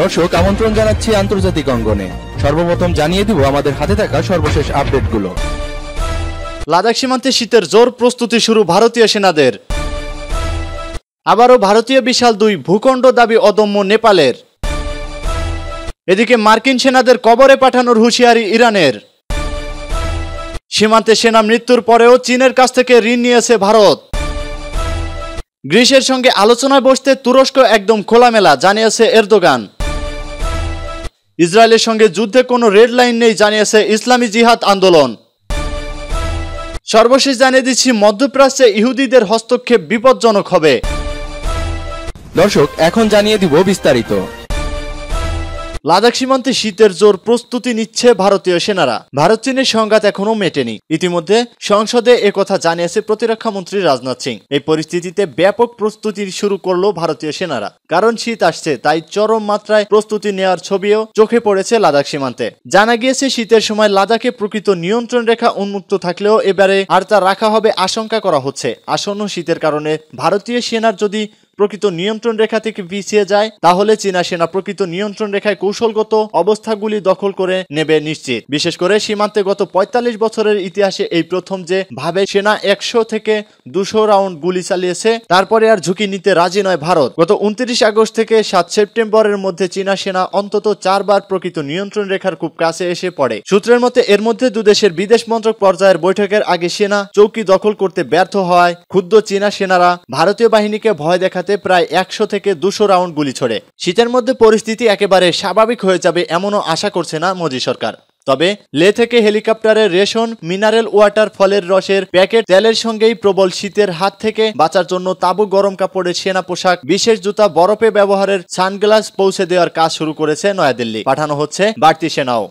দর্শক আমন্ত্রণ জানাচ্ছি আন্তর্জাতিক অঙ্গনে সর্বপ্রথম জানিয়ে দিব আমাদের হাতে থাকা সর্বশেষ আপডেটগুলো লাদাখ সীমান্তে শীতের জোর প্রস্তুতি শুরু ভারতীয় সেনাদের আবারও ভারতীয় বিশাল দুই ভূখণ্ড দাবি অদম্য নেপালের এদিকে মার্কিন সেনাদের কবরে পাঠানোর হুঁশিয়ারি ইরানের সীমান্তে সেনা মৃত্যুর পরেও চীনের কাছ থেকে ঋণ নিয়েছে ভারত গ্রিসের সঙ্গে আলোচনায় বসতে তুরস্ক একদম খোলামেলা জানিয়েছে এরদোগান ইসরায়েলের সঙ্গে যুদ্ধে কোনো রেড লাইন নেই জানিয়েছে ইসলামী জিহাদ আন্দোলন সর্বশেষ জানিয়ে দিচ্ছি মধ্যপ্রাচ্যে ইহুদিদের হস্তক্ষেপ বিপজ্জনক হবে দর্শক এখন জানিয়ে দিব বিস্তারিত লাদাখ সীমান্তে শীতের জোর প্রস্তুতি নিচ্ছে ভারতীয় সেনারা ভারত চীনের সংঘাত এখনও মেটেনি ইতিমধ্যে সংসদে একথা জানিয়েছে প্রতিরক্ষা মন্ত্রী রাজনাথ সিং এই পরিস্থিতিতে ব্যাপক প্রস্তুতি শুরু করলো ভারতীয় সেনারা কারণ শীত আসছে তাই চরম মাত্রায় প্রস্তুতি নেওয়ার ছবিও চোখে পড়েছে লাদাখ সীমান্তে জানা গিয়েছে শীতের সময় লাদাখে প্রকৃত নিয়ন্ত্রণ রেখা উন্মুক্ত থাকলেও এবারে আর তা রাখা হবে আশঙ্কা করা হচ্ছে আসন্ন শীতের কারণে ভারতীয় সেনার যদি প্রকৃত নিয়ন্ত্রণ রেখা থেকে পিছিয়ে যায় তাহলে চীনা সেনা প্রকৃত নিয়ন্ত্রণ রেখায় কৌশলগত অবস্থাগুলি দখল করে নেবে নিশ্চিত বিশেষ করে সীমান্তে গত ৪৫ বছরের ইতিহাসে এই প্রথম যে ভাবে সেনা একশো থেকে দুশো রাউন্ড গুলি চালিয়েছে তারপরে আর ঝুঁকি নিতে রাজি নয় ভারত গত উনত্রিশ আগস্ট থেকে সাত সেপ্টেম্বরের মধ্যে চীনা সেনা অন্তত চারবার প্রকৃত নিয়ন্ত্রণ রেখার খুব কাছে এসে পড়ে সূত্রের মতে এর মধ্যে দুদেশের বিদেশ মন্ত্রক পর্যায়ের বৈঠকের আগে সেনা চৌকি দখল করতে ব্যর্থ হওয়ায় ক্ষুদ্র চীনা সেনারা ভারতীয় বাহিনীকে ভয় দেখা ঠেকাতে প্রায় একশো থেকে দুশো রাউন্ড গুলি ছড়ে শীতের মধ্যে পরিস্থিতি একেবারে স্বাভাবিক হয়ে যাবে এমনও আশা করছে না মোদি সরকার তবে লে থেকে হেলিকপ্টারের রেশন মিনারেল ওয়াটার ফলের রসের প্যাকেট তেলের সঙ্গেই প্রবল শীতের হাত থেকে বাঁচার জন্য তাবু গরম কাপড়ের সেনা পোশাক বিশেষ জুতা বরফে ব্যবহারের সানগ্লাস পৌঁছে দেওয়ার কাজ শুরু করেছে নয়াদিল্লি পাঠানো হচ্ছে বাড়তি সেনাও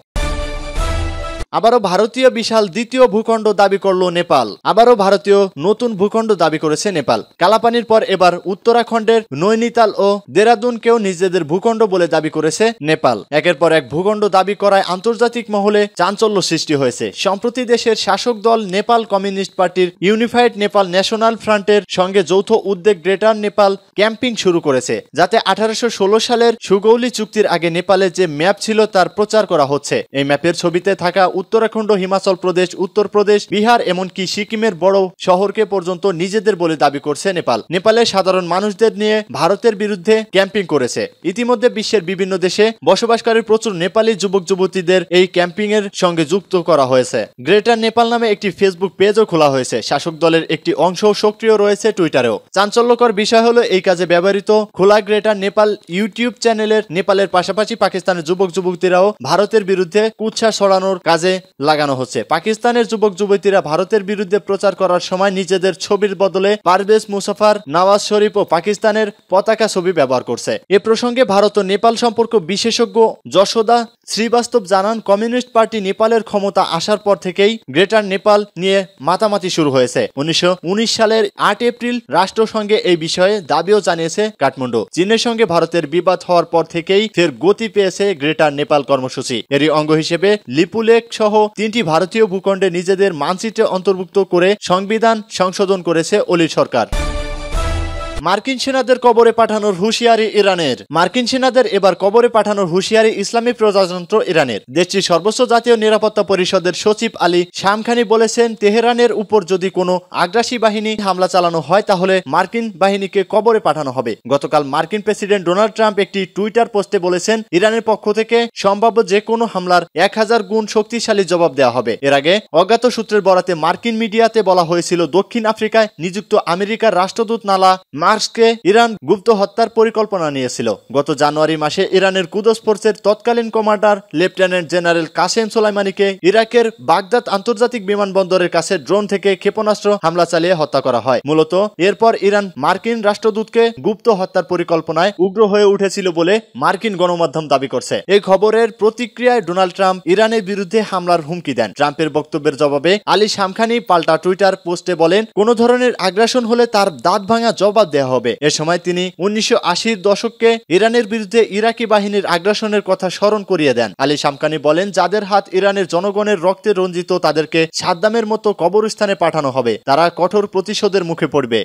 আবারও ভারতীয় বিশাল দ্বিতীয় ভূখণ্ড দাবি করল নেপাল আবারও ভারতীয় নতুন ভূখণ্ড দাবি করেছে নেপাল কালাপানির পর এবার উত্তরাখণ্ডের নৈনিতাল ও দেরাদুনকেও নিজেদের ভূখণ্ড বলে দাবি করেছে নেপাল একের পর এক ভূখণ্ড দাবি করায় আন্তর্জাতিক মহলে চাঞ্চল্য সৃষ্টি হয়েছে সম্প্রতি দেশের শাসক দল নেপাল কমিউনিস্ট পার্টির ইউনিফাইড নেপাল ন্যাশনাল ফ্রন্টের সঙ্গে যৌথ উদ্যোগ গ্রেটার নেপাল ক্যাম্পিং শুরু করেছে যাতে আঠারোশো সালের সুগৌলি চুক্তির আগে নেপালের যে ম্যাপ ছিল তার প্রচার করা হচ্ছে এই ম্যাপের ছবিতে থাকা উত্তরাখণ্ড হিমাচল প্রদেশ উত্তরপ্রদেশ বিহার এমনকি সিকিমের বড় শহরকে পর্যন্ত নিজেদের বলে দাবি করছে নেপাল নেপালে সাধারণ মানুষদের নিয়ে ভারতের বিরুদ্ধে ক্যাম্পিং করেছে ইতিমধ্যে বিশ্বের বিভিন্ন দেশে বসবাসকারী প্রচুর নেপালি যুবক যুবতীদের এই ক্যাম্পিং এর সঙ্গে যুক্ত করা হয়েছে গ্রেটার নেপাল নামে একটি ফেসবুক পেজও খোলা হয়েছে শাসক দলের একটি অংশ সক্রিয় রয়েছে টুইটারেও চাঞ্চল্যকর বিষয় হলো এই কাজে ব্যবহৃত খোলা গ্রেটার নেপাল ইউটিউব চ্যানেলের নেপালের পাশাপাশি পাকিস্তানের যুবক যুবতীরাও ভারতের বিরুদ্ধে কুচ্ছা সরানোর কাজে কাজে লাগানো হচ্ছে পাকিস্তানের যুবক যুবতীরা ভারতের বিরুদ্ধে প্রচার করার সময় নিজেদের ছবির বদলে পারভেজ মুসাফার নওয়াজ শরীফ ও পাকিস্তানের পতাকা ছবি ব্যবহার করছে এ প্রসঙ্গে ভারত ও নেপাল সম্পর্ক বিশেষজ্ঞ যশোদা শ্রীবাস্তব জানান কমিউনিস্ট পার্টি নেপালের ক্ষমতা আসার পর থেকেই গ্রেটার নেপাল নিয়ে মাতামাতি শুরু হয়েছে উনিশশো সালের আট এপ্রিল রাষ্ট্রসংঘে এই বিষয়ে দাবিও জানিয়েছে কাঠমান্ডু চীনের সঙ্গে ভারতের বিবাদ হওয়ার পর থেকেই ফের গতি পেয়েছে গ্রেটার নেপাল কর্মসূচি এরই অঙ্গ হিসেবে লিপুলেক সহ তিনটি ভারতীয় ভূখণ্ডে নিজেদের মানচিত্রে অন্তর্ভুক্ত করে সংবিধান সংশোধন করেছে অলি সরকার মার্কিন সেনাদের কবরে পাঠানোর হুঁশিয়ারি ইরানের মার্কিন সেনাদের এবার কবরে পাঠানোর হুঁশিয়ারি ইসলামী প্রজাতন্ত্র ইরানের দেশটির সর্বোচ্চ জাতীয় নিরাপত্তা পরিষদের সচিব আলী শামখানি বলেছেন তেহরানের উপর যদি কোনো আগ্রাসী বাহিনী হামলা চালানো হয় তাহলে মার্কিন বাহিনীকে কবরে পাঠানো হবে গতকাল মার্কিন প্রেসিডেন্ট ডোনাল্ড ট্রাম্প একটি টুইটার পোস্টে বলেছেন ইরানের পক্ষ থেকে সম্ভাব্য যে কোনো হামলার এক হাজার গুণ শক্তিশালী জবাব দেওয়া হবে এর আগে অজ্ঞাত সূত্রের বরাতে মার্কিন মিডিয়াতে বলা হয়েছিল দক্ষিণ আফ্রিকায় নিযুক্ত আমেরিকার রাষ্ট্রদূত নালা আর্সকে ইরান গুপ্ত হত্যার পরিকল্পনা নিয়েছিল গত জানুয়ারি মাসে ইরানের কুদস ফোর্সের তৎকালীন কমান্ডার লেফটেন্যান্ট জেনারেল কাসেম সোলাইমানিকে ইরাকের বাগদাদ আন্তর্জাতিক বিমানবন্দরের কাছে ড্রোন থেকে ক্ষেপণাস্ত্র হামলা চালিয়ে হত্যা করা হয় মূলত এরপর ইরান মার্কিন রাষ্ট্রদূতকে গুপ্ত হত্যার পরিকল্পনায় উগ্র হয়ে উঠেছিল বলে মার্কিন গণমাধ্যম দাবি করছে এই খবরের প্রতিক্রিয়ায় ডোনাল্ড ট্রাম্প ইরানের বিরুদ্ধে হামলার হুমকি দেন ট্রাম্পের বক্তব্যের জবাবে আলী শামখানি পাল্টা টুইটার পোস্টে বলেন কোনো ধরনের আগ্রাসন হলে তার দাঁত ভাঙা জবাব দেয় দেওয়া হবে এ সময় তিনি উনিশশো আশির দশককে ইরানের বিরুদ্ধে ইরাকি বাহিনীর আগ্রাসনের কথা স্মরণ করিয়ে দেন আলী শামকানি বলেন যাদের হাত ইরানের জনগণের রক্তে রঞ্জিত তাদেরকে সাদ্দামের মতো কবরস্থানে পাঠানো হবে তারা কঠোর প্রতিশোধের মুখে পড়বে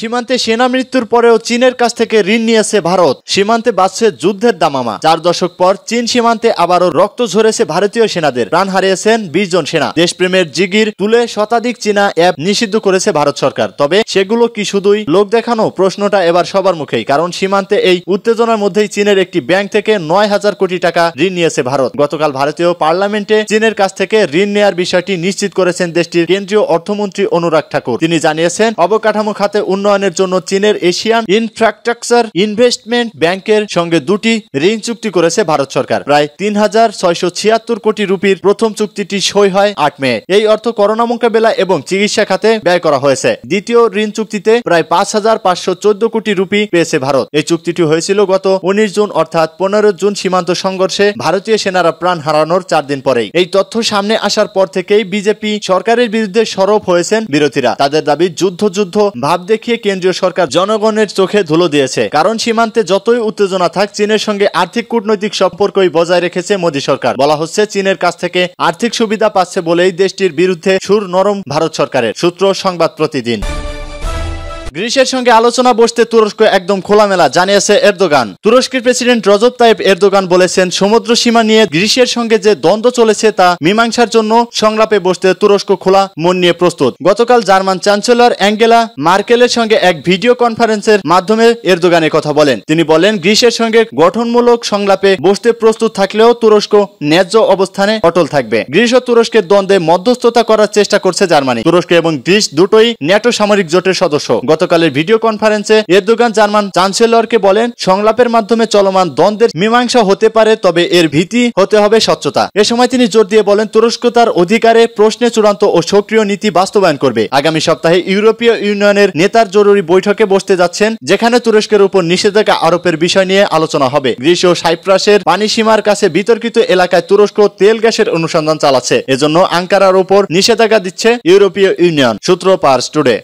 সীমান্তে সেনা মৃত্যুর পরেও চীনের কাছ থেকে ঋণ নিয়েছে ভারত সীমান্তে বাঁচছে যুদ্ধের দামামা চার দশক পর চীন সীমান্তে আবারও রক্ত ঝরেছে ভারতীয় সেনাদের প্রাণ হারিয়েছেন বিশ জন সেনা দেশপ্রেমের জিগির তুলে শতাধিক চীনা অ্যাপ নিষিদ্ধ করেছে ভারত সরকার তবে সেগুলো কি শুধুই লোক দেখানো প্রশ্নটা এবার সবার মুখেই কারণ সীমান্তে এই উত্তেজনার মধ্যেই চীনের একটি ব্যাংক থেকে নয় হাজার কোটি টাকা ঋণ নিয়েছে ভারত গতকাল ভারতীয় পার্লামেন্টে চীনের কাছ থেকে ঋণ নেয়ার বিষয়টি নিশ্চিত করেছেন দেশটির কেন্দ্রীয় অর্থমন্ত্রী অনুরাগ ঠাকুর তিনি জানিয়েছেন অবকাঠামো খাতে উন্নয়ন উন্নয়নের জন্য চীনের এশিয়ান ইনফ্রাস্ট্রাকচার ইনভেস্টমেন্ট ব্যাংকের সঙ্গে দুটি ঋণ চুক্তি করেছে ভারত সরকার প্রায় তিন হাজার ছয়শো ছিয়াত্তর কোটি রুপির প্রথম চুক্তিটি সই হয় আট মে এই অর্থ করোনা মোকাবেলা এবং চিকিৎসা খাতে ব্যয় করা হয়েছে দ্বিতীয় ঋণ চুক্তিতে প্রায় পাঁচ হাজার পাঁচশো চোদ্দ কোটি রুপি পেয়েছে ভারত এই চুক্তিটি হয়েছিল গত উনিশ জুন অর্থাৎ পনেরো জুন সীমান্ত সংঘর্ষে ভারতীয় সেনারা প্রাণ হারানোর চার দিন পরেই এই তথ্য সামনে আসার পর থেকেই বিজেপি সরকারের বিরুদ্ধে সরব হয়েছেন বিরোধীরা তাদের দাবি যুদ্ধ যুদ্ধ ভাব দেখিয়ে চীনকে কেন্দ্রীয় সরকার জনগণের চোখে ধুলো দিয়েছে কারণ সীমান্তে যতই উত্তেজনা থাক চীনের সঙ্গে আর্থিক কূটনৈতিক সম্পর্কই বজায় রেখেছে মোদী সরকার বলা হচ্ছে চীনের কাছ থেকে আর্থিক সুবিধা পাচ্ছে বলেই দেশটির বিরুদ্ধে সুর নরম ভারত সরকারের সূত্র সংবাদ প্রতিদিন গ্রিসের সঙ্গে আলোচনা বসতে তুরস্ক একদম খোলামেলা জানিয়েছে এরদোগান তুরস্কের প্রেসিডেন্ট রজব তাইব এরদোগান বলেছেন সমুদ্র সীমা নিয়ে গ্রিসের সঙ্গে যে দ্বন্দ্ব চলেছে তা মীমাংসার জন্য সংলাপে বসতে তুরস্ক খোলা মন নিয়ে প্রস্তুত গতকাল জার্মান চ্যান্সেলর অ্যাঙ্গেলা মার্কেলের সঙ্গে এক ভিডিও কনফারেন্সের মাধ্যমে এরদোগান কথা বলেন তিনি বলেন গ্রিসের সঙ্গে গঠনমূলক সংলাপে বসতে প্রস্তুত থাকলেও তুরস্ক ন্যায্য অবস্থানে অটল থাকবে গ্রিস ও তুরস্কের দ্বন্দ্বে মধ্যস্থতা করার চেষ্টা করছে জার্মানি তুরস্ক এবং গ্রিস দুটোই ন্যাটো সামরিক জোটের সদস্য গত গতকালের ভিডিও কনফারেন্সে এরদোগান জার্মান চ্যান্সেলরকে বলেন সংলাপের মাধ্যমে চলমান দ্বন্দ্বের মীমাংসা হতে পারে তবে এর ভীতি হতে হবে স্বচ্ছতা এ সময় তিনি জোর দিয়ে বলেন তুরস্ক তার অধিকারে প্রশ্নে চূড়ান্ত ও সক্রিয় নীতি বাস্তবায়ন করবে আগামী সপ্তাহে ইউরোপীয় ইউনিয়নের নেতার জরুরি বৈঠকে বসতে যাচ্ছেন যেখানে তুরস্কের উপর নিষেধাজ্ঞা আরোপের বিষয় নিয়ে আলোচনা হবে গ্রিস ও সাইপ্রাসের পানি সীমার কাছে বিতর্কিত এলাকায় তুরস্ক তেল গ্যাসের অনুসন্ধান চালাচ্ছে এজন্য আঙ্কারার উপর নিষেধাজ্ঞা দিচ্ছে ইউরোপীয় ইউনিয়ন সূত্র পার্স টুডে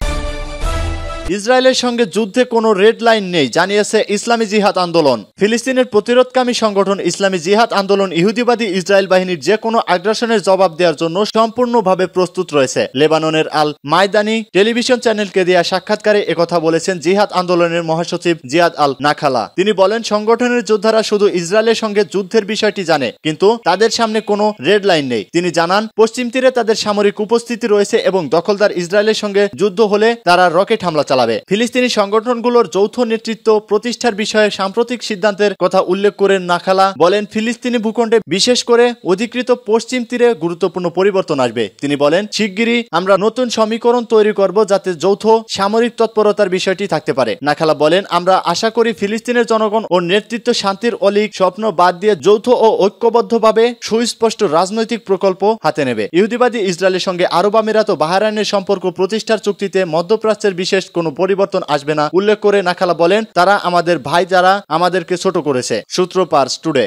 ইসরায়েলের সঙ্গে যুদ্ধে কোনো রেড লাইন নেই জানিয়েছে ইসলামী জিহাদ আন্দোলন ফিলিস্তিনের প্রতিরোধকামী সংগঠন ইসলামী জিহাদ আন্দোলন ইহুদিবাদী ইসরায়েল বাহিনীর যে কোনো আগ্রাসনের জবাব দেওয়ার জন্য সম্পূর্ণভাবে প্রস্তুত রয়েছে লেবাননের আল মায়দানি টেলিভিশন চ্যানেলকে দেয়া সাক্ষাৎকারে একথা বলেছেন জিহাদ আন্দোলনের মহাসচিব জিয়াদ আল নাখালা তিনি বলেন সংগঠনের যোদ্ধারা শুধু ইসরায়েলের সঙ্গে যুদ্ধের বিষয়টি জানে কিন্তু তাদের সামনে কোনো রেড লাইন নেই তিনি জানান পশ্চিম তীরে তাদের সামরিক উপস্থিতি রয়েছে এবং দখলদার ইসরায়েলের সঙ্গে যুদ্ধ হলে তারা রকেট হামলা চালায় চালাবে ফিলিস্তিনি সংগঠনগুলোর যৌথ নেতৃত্ব প্রতিষ্ঠার বিষয়ে সাম্প্রতিক সিদ্ধান্তের কথা উল্লেখ করে নাখালা বলেন ফিলিস্তিনি ভূখণ্ডে বিশেষ করে অধিকৃত পশ্চিম তীরে গুরুত্বপূর্ণ পরিবর্তন আসবে তিনি বলেন শিগগিরই আমরা নতুন সমীকরণ তৈরি করব যাতে যৌথ সামরিক তৎপরতার বিষয়টি থাকতে পারে নাখালা বলেন আমরা আশা করি ফিলিস্তিনের জনগণ ও নেতৃত্ব শান্তির অলিক স্বপ্ন বাদ দিয়ে যৌথ ও ঐক্যবদ্ধভাবে সুস্পষ্ট রাজনৈতিক প্রকল্প হাতে নেবে ইহুদিবাদী ইসরায়েলের সঙ্গে আরব আমিরাত ও বাহারাইনের সম্পর্ক প্রতিষ্ঠার চুক্তিতে মধ্যপ্রাচ্যের বিশেষ কোন কোনো পরিবর্তন আসবে না উল্লেখ করে নাখালা বলেন তারা আমাদের ভাই যারা আমাদেরকে ছোট করেছে সূত্রপার স্টুডে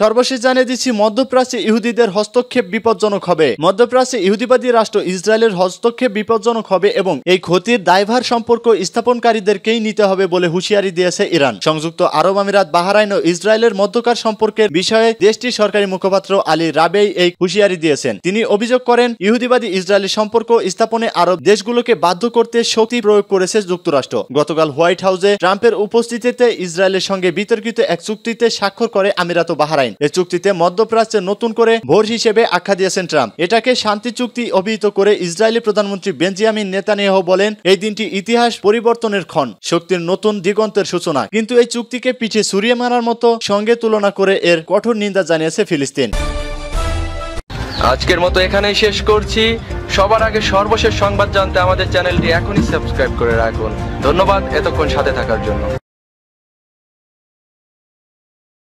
সর্বশেষ জানিয়ে দিচ্ছি মধ্যপ্রাচ্যে ইহুদিদের হস্তক্ষেপ বিপজ্জনক হবে মধ্যপ্রাচ্যে ইহুদিবাদী রাষ্ট্র ইসরায়েলের হস্তক্ষেপ বিপজ্জনক হবে এবং এই ক্ষতির দায়ভার সম্পর্ক স্থাপনকারীদেরকেই নিতে হবে বলে হুঁশিয়ারি দিয়েছে ইরান সংযুক্ত আরব আমিরাত বাহারাইন ও ইসরায়েলের মধ্যকার সম্পর্কের বিষয়ে দেশটির সরকারি মুখপাত্র আলী রাবেই এই হুঁশিয়ারি দিয়েছেন তিনি অভিযোগ করেন ইহুদিবাদী ইসরায়েলের সম্পর্ক স্থাপনে আরব দেশগুলোকে বাধ্য করতে শক্তি প্রয়োগ করেছে যুক্তরাষ্ট্র গতকাল হোয়াইট হাউসে ট্রাম্পের উপস্থিতিতে ইসরায়েলের সঙ্গে বিতর্কিত এক চুক্তিতে স্বাক্ষর করে আমিরাত বাহারাইন পাইন এ চুক্তিতে মধ্যপ্রাচ্যে নতুন করে ভোর হিসেবে আখ্যা দিয়েছেন ট্রাম্প এটাকে শান্তি চুক্তি অভিহিত করে ইসরায়েলি প্রধানমন্ত্রী বেঞ্জিয়ামিন নেতানিয়াহ বলেন এই দিনটি ইতিহাস পরিবর্তনের ক্ষণ শক্তির নতুন দিগন্তের সূচনা কিন্তু এই চুক্তিকে পিছিয়ে সুরিয়ে মারার মতো সঙ্গে তুলনা করে এর কঠোর নিন্দা জানিয়েছে ফিলিস্তিন আজকের মতো এখানেই শেষ করছি সবার আগে সর্বশেষ সংবাদ জানতে আমাদের চ্যানেলটি এখনই সাবস্ক্রাইব করে রাখুন ধন্যবাদ এতক্ষণ সাথে থাকার জন্য